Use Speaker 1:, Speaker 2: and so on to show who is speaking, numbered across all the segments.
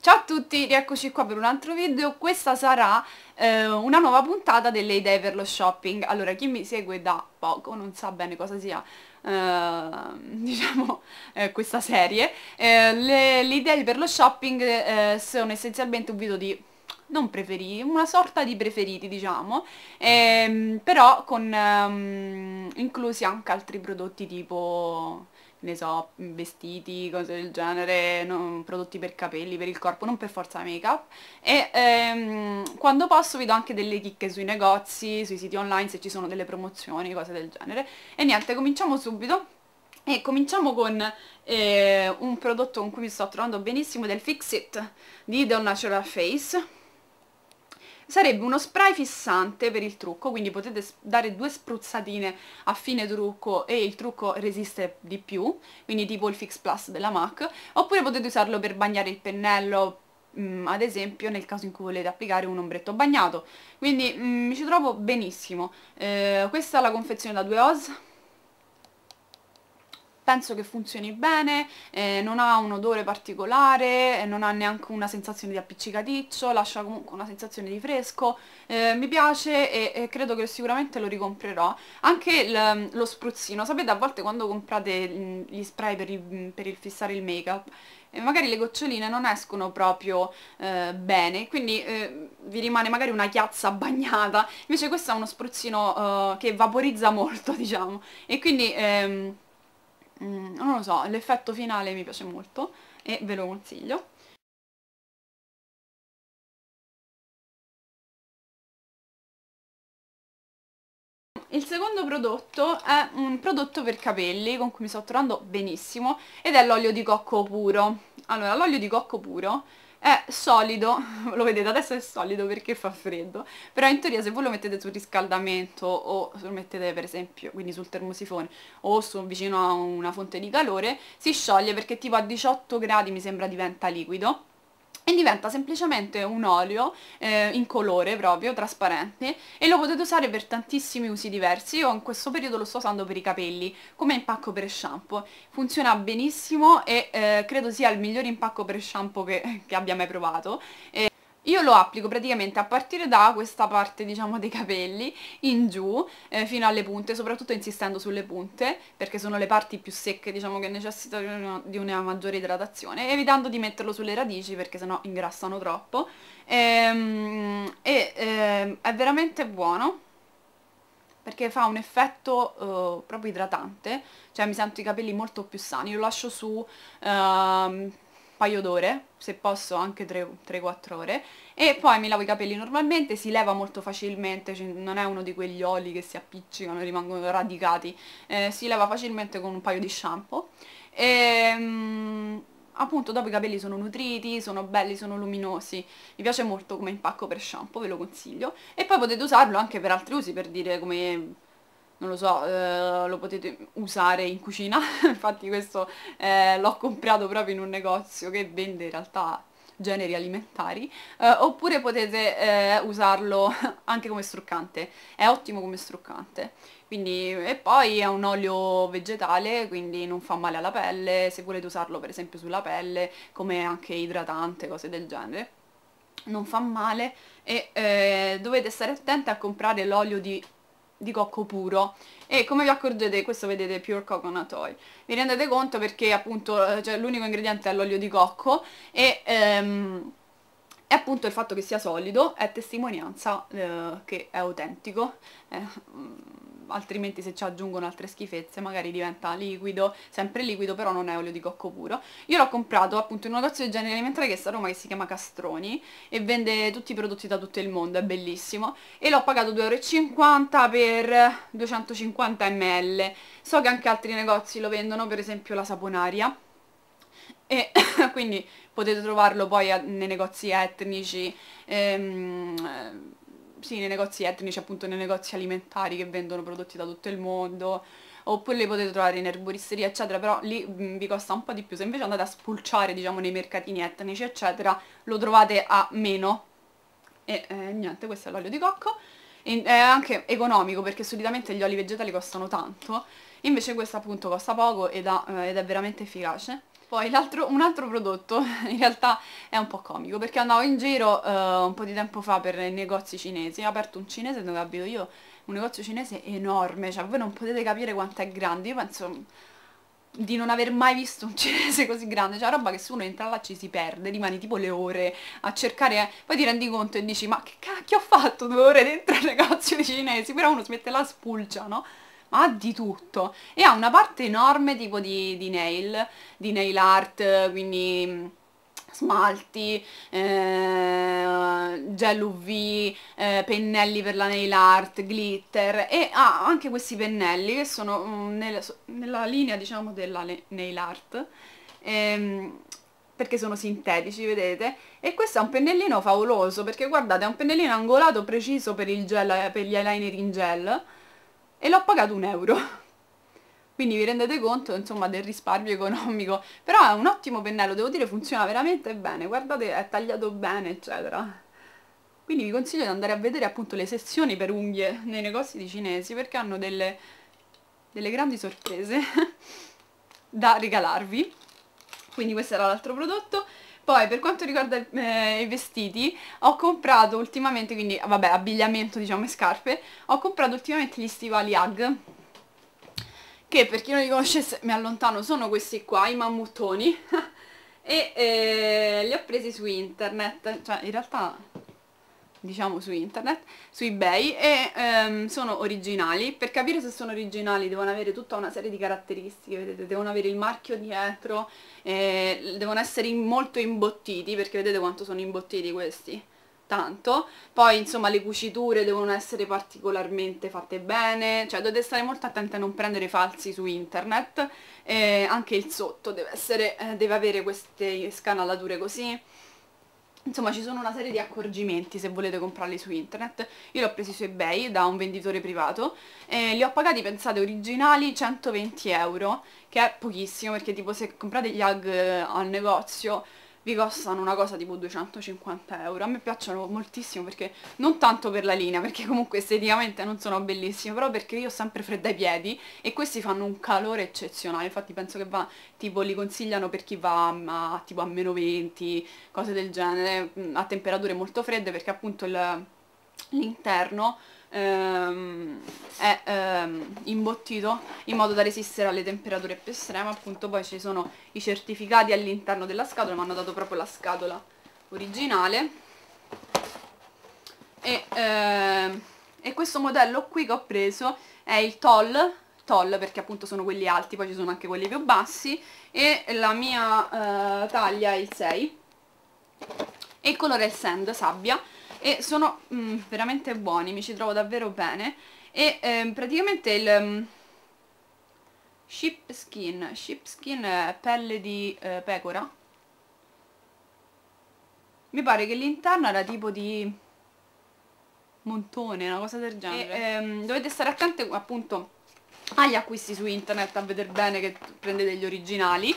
Speaker 1: Ciao a tutti, rieccoci qua per un altro video, questa sarà eh, una nuova puntata delle idee per lo shopping. Allora, chi mi segue da poco non sa bene cosa sia, eh, diciamo, eh, questa serie. Eh, le, le, idee per lo shopping eh, sono essenzialmente un video di non preferiti, una sorta di preferiti diciamo, ehm, però con ehm, inclusi anche altri prodotti tipo ne so, vestiti, cose del genere, non, prodotti per capelli, per il corpo, non per forza make up e ehm, quando posso vi do anche delle chicche sui negozi, sui siti online se ci sono delle promozioni, cose del genere e niente, cominciamo subito e cominciamo con eh, un prodotto con cui mi sto trovando benissimo del Fix It di The Natural Face Sarebbe uno spray fissante per il trucco, quindi potete dare due spruzzatine a fine trucco e il trucco resiste di più, quindi tipo il Fix Plus della MAC, oppure potete usarlo per bagnare il pennello, mh, mm, ad esempio nel caso in cui volete applicare un ombretto bagnato. Quindi mh, mm, mi ci trovo benissimo. Eh, questa è la confezione da 2 OS, penso che funzioni bene, eh, non ha un odore particolare, eh, non ha neanche una sensazione di appiccicaticcio, lascia comunque una sensazione di fresco, eh, mi piace e, e, credo che sicuramente lo ricomprerò. Anche lo spruzzino, sapete a volte quando comprate gli spray per, il, per il fissare il make up, e eh, magari le goccioline non escono proprio eh, bene, quindi eh, vi rimane magari una chiazza bagnata, invece questo è uno spruzzino eh, che vaporizza molto, diciamo, e quindi... Ehm mm, non lo so, l'effetto finale mi piace molto e ve lo consiglio. Il secondo prodotto è un prodotto per capelli con cui mi sto trovando benissimo ed è l'olio di cocco puro. Allora, l'olio di cocco puro è solido, lo vedete adesso è solido perché fa freddo, però in teoria se voi lo mettete sul riscaldamento o lo mettete per esempio quindi sul termosifone o su, vicino a una fonte di calore si scioglie perché tipo a 18 gradi mi sembra diventa liquido e diventa semplicemente un olio eh, colore proprio, trasparente e lo potete usare per tantissimi usi diversi, io in questo periodo lo sto usando per i capelli come impacco per shampoo, funziona benissimo e eh, credo sia il miglior impacco per shampoo che, che abbia mai provato e io lo applico praticamente a partire da questa parte diciamo dei capelli in giù eh, fino alle punte, soprattutto insistendo sulle punte perché sono le parti più secche diciamo che necessitano di una, maggiore idratazione, evitando di metterlo sulle radici perché sennò ingrassano troppo ehm, e, e eh, è veramente buono perché fa un effetto eh, proprio idratante, cioè mi sento i capelli molto più sani, lo lascio su... Ehm, paio d'ore, se posso anche 3-4 ore, e poi mi lavo i capelli normalmente, si leva molto facilmente, cioè non è uno di quegli oli che si appiccicano e rimangono radicati, eh, si leva facilmente con un paio di shampoo. E, ehm, appunto dopo i capelli sono nutriti, sono belli, sono luminosi, mi piace molto come impacco per shampoo, ve lo consiglio, e poi potete usarlo anche per altri usi, per dire come non lo so, eh, lo potete usare in cucina, infatti questo eh, l'ho comprato proprio in un negozio che vende in realtà generi alimentari, eh, oppure potete eh, usarlo anche come struccante, è ottimo come struccante. Quindi, e poi è un olio vegetale, quindi non fa male alla pelle, se volete usarlo per esempio sulla pelle, come anche idratante, cose del genere non fa male e eh, dovete stare attenti a comprare l'olio di di cocco puro e come vi accorgete questo vedete pure coconut oil vi rendete conto perché appunto eh, cioè, l'unico ingrediente è l'olio di cocco e ehm, e appunto il fatto che sia solido è testimonianza eh, che è autentico eh, mm altrimenti se ci aggiungono altre schifezze magari diventa liquido, sempre liquido però non è olio di cocco puro. Io l'ho comprato appunto in un negozio di genere alimentare che sta a Roma che si chiama Castroni e vende tutti i prodotti da tutto il mondo, è bellissimo e l'ho pagato 2,50€ per 250 ml. So che anche altri negozi lo vendono, per esempio la saponaria e quindi potete trovarlo poi nei negozi etnici ehm, sì, nei negozi etnici, appunto nei negozi alimentari che vendono prodotti da tutto il mondo, oppure li potete trovare in erboristeria, eccetera, però lì mh, mm, vi costa un po' di più. Se invece andate a spulciare, diciamo, nei mercatini etnici, eccetera, lo trovate a meno. E eh, niente, questo è l'olio di cocco. E, è anche economico perché solitamente gli oli vegetali costano tanto, invece questo appunto costa poco ed, ha, eh, ed è veramente efficace. Poi un altro prodotto in realtà è un po' comico perché andavo in giro eh, un po' di tempo fa per negozi cinesi, ho aperto un cinese dove abito io, un negozio cinese enorme, cioè voi non potete capire quanto è grande, io penso di non aver mai visto un cinese così grande, cioè roba che se uno entra là ci si perde, rimani tipo le ore a cercare, eh. poi ti rendi conto e dici ma che cacchio ho fatto due ore dentro il negozio dei cinesi, però uno smette la spulcia, no? ha di tutto e ha una parte enorme tipo di, di nail, di nail art, quindi mm, smalti, eh, gel UV, eh, pennelli per la nail art, glitter e ha ah, anche questi pennelli che sono mm, nel, nella linea diciamo della nail art ehm, perché sono sintetici vedete e questo è un pennellino favoloso perché guardate è un pennellino angolato preciso per, il gel, per gli eyeliner in gel e l'ho pagato un euro. Quindi vi rendete conto, insomma, del risparmio economico. Però è un ottimo pennello, devo dire funziona veramente bene, guardate è tagliato bene, eccetera. Quindi vi consiglio di andare a vedere appunto le sezioni per unghie nei negozi di cinesi perché hanno delle, delle grandi sorprese da regalarvi. Quindi questo era l'altro prodotto. Poi per quanto riguarda eh, i vestiti, ho comprato ultimamente, quindi vabbè abbigliamento diciamo e scarpe, ho comprato ultimamente gli stivali Hug, che per chi non li conoscesse mi allontano sono questi qua, i mammuttoni, e eh, li ho presi su internet, cioè in realtà diciamo su internet, su ebay e ehm, sono originali, per capire se sono originali devono avere tutta una serie di caratteristiche, vedete, devono avere il marchio dietro, eh, devono essere in, molto imbottiti perché vedete quanto sono imbottiti questi tanto, poi insomma le cuciture devono essere particolarmente fatte bene, cioè dovete stare molto attenti a non prendere falsi su internet, eh, anche il sotto deve, essere, eh, deve avere queste scanalature così, Insomma ci sono una serie di accorgimenti se volete comprarli su internet, io l'ho ho presi su ebay da un venditore privato e li ho pagati pensate originali 120 euro che è pochissimo perché tipo se comprate gli hug eh, al negozio vi costano una cosa tipo 250 euro. A me piacciono moltissimo perché non tanto per la linea, perché comunque esteticamente non sono bellissime, però perché io ho sempre freddo ai piedi e questi fanno un calore eccezionale. Infatti penso che va, tipo li consigliano per chi va a, tipo a meno 20, cose del genere, mm, a temperature molto fredde perché appunto l'interno ehm, è ehm, imbottito in modo da resistere alle temperature più estreme appunto poi ci sono i certificati all'interno della scatola mi hanno dato proprio la scatola originale e, ehm, e questo modello qui che ho preso è il Toll Toll perché appunto sono quelli alti poi ci sono anche quelli più bassi e la mia eh, taglia è il 6 e il colore è il sand, sabbia e sono mm, veramente buoni, mi ci trovo davvero bene e eh, praticamente il um, mm, sheep skin, sheep skin è pelle di eh, pecora mi pare che l'interno era tipo di montone, una cosa del genere e, ehm, dovete stare attenti appunto agli acquisti su internet a vedere bene che prendete gli originali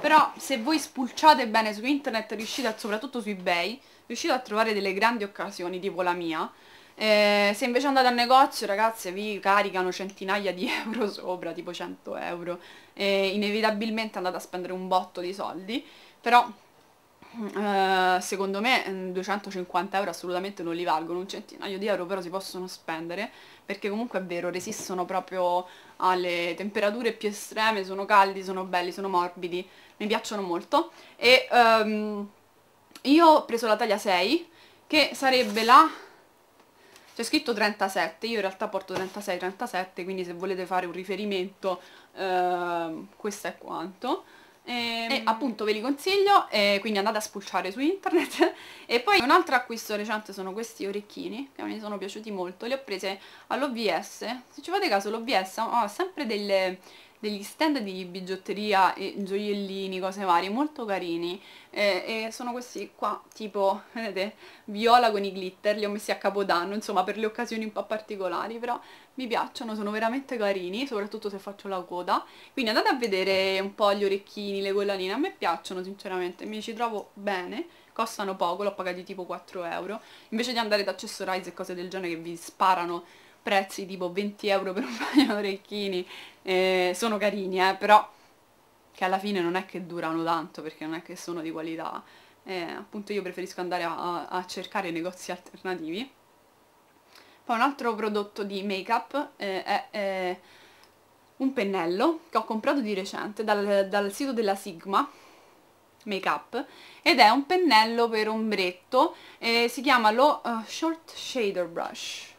Speaker 1: però se voi spulciate bene su internet riuscite a, soprattutto su ebay riuscite a trovare delle grandi occasioni, tipo la mia, eh, se invece andate al negozio, ragazze, vi caricano centinaia di euro sopra, tipo 100 euro, eh, inevitabilmente andate a spendere un botto di soldi, però mm, eh, secondo me 250 mm, euro assolutamente non li valgono, un centinaio di euro però si possono spendere, perché comunque è vero, resistono proprio alle temperature più estreme, sono caldi, sono belli, sono morbidi, mi piacciono molto e... Um, io ho preso la taglia 6 che sarebbe la c'è scritto 37 io in realtà porto 36 37 quindi se volete fare un riferimento eh, questo è quanto e, ehm, e, appunto ve li consiglio eh, quindi andate a spulciare su internet e poi un altro acquisto recente sono questi orecchini che mi sono piaciuti molto li ho prese all'OVS se ci fate caso l'OVS ha sempre delle degli stand di bigiotteria e gioiellini, cose varie, molto carini eh, e sono questi qua, tipo, vedete, viola con i glitter, li ho messi a capodanno, insomma per le occasioni un po' particolari, però mi piacciono, sono veramente carini, soprattutto se faccio la coda, quindi andate a vedere un po' gli orecchini, le collanine, a me piacciono sinceramente, mi ci trovo bene, costano poco, l'ho pagati tipo 4 euro, invece di andare da Accessorize e cose del genere che vi sparano prezzi tipo 20 euro per un paio di orecchini eh, sono carini, eh, però che alla fine non è che durano tanto perché non è che sono di qualità. Eh, appunto io preferisco andare a, a, cercare negozi alternativi. Poi un altro prodotto di make-up eh, è eh, un pennello che ho comprato di recente dal, dal sito della Sigma make up ed è un pennello per ombretto eh, si chiama lo uh, short shader brush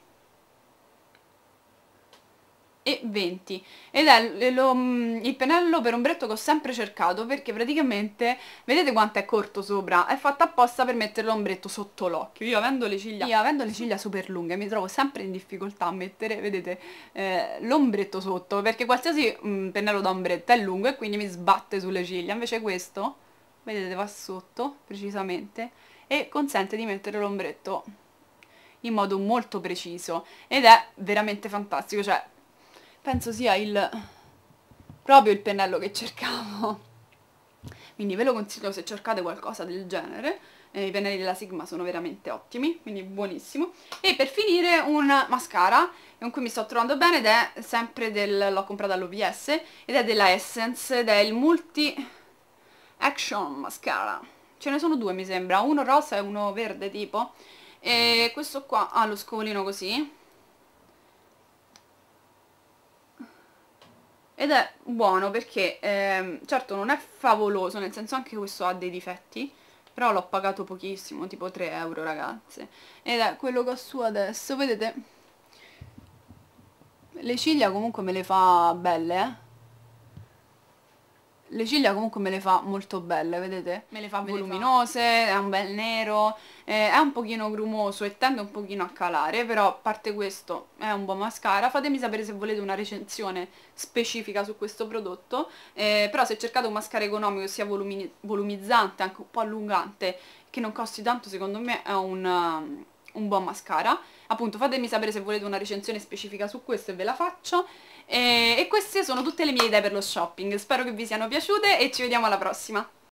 Speaker 1: e 20 ed è lo, mm, il pennello per ombretto che ho sempre cercato perché praticamente vedete quanto è corto sopra è fatto apposta per mettere l'ombretto sotto l'occhio io avendo le ciglia io avendo le ciglia super lunghe mi trovo sempre in difficoltà a mettere vedete eh, l'ombretto sotto perché qualsiasi mh, mm, pennello da ombretto è lungo e quindi mi sbatte sulle ciglia invece questo vedete va sotto precisamente e consente di mettere l'ombretto in modo molto preciso ed è veramente fantastico cioè penso sia il proprio il pennello che cercavo quindi ve lo consiglio se cercate qualcosa del genere eh, i pennelli della Sigma sono veramente ottimi quindi buonissimo e per finire un mascara con cui mi sto trovando bene ed è sempre del l'ho comprata all'OVS ed è della Essence ed è il Multi Action Mascara ce ne sono due mi sembra uno rosa e uno verde tipo e questo qua ha lo scovolino così ed è buono perché ehm, certo non è favoloso, nel senso anche questo ha dei difetti, però l'ho pagato pochissimo, tipo 3 euro ragazze, ed è quello che ho su adesso, vedete? Le ciglia comunque me le fa belle, eh? le ciglia comunque me le fa molto belle, vedete? Me le fa me voluminose, le fa. è un bel nero, eh, è un pochino grumoso e tende un pochino a calare, però a parte questo è un buon mascara. Fatemi sapere se volete una recensione specifica su questo prodotto, eh, però se cercate un mascara economico sia volumi volumizzante, anche un po' allungante, che non costi tanto, secondo me è un un buon mascara. Appunto fatemi sapere se volete una recensione specifica su questo e ve la faccio. E, e queste sono tutte le mie idee per lo shopping. Spero che vi siano piaciute e ci vediamo alla prossima.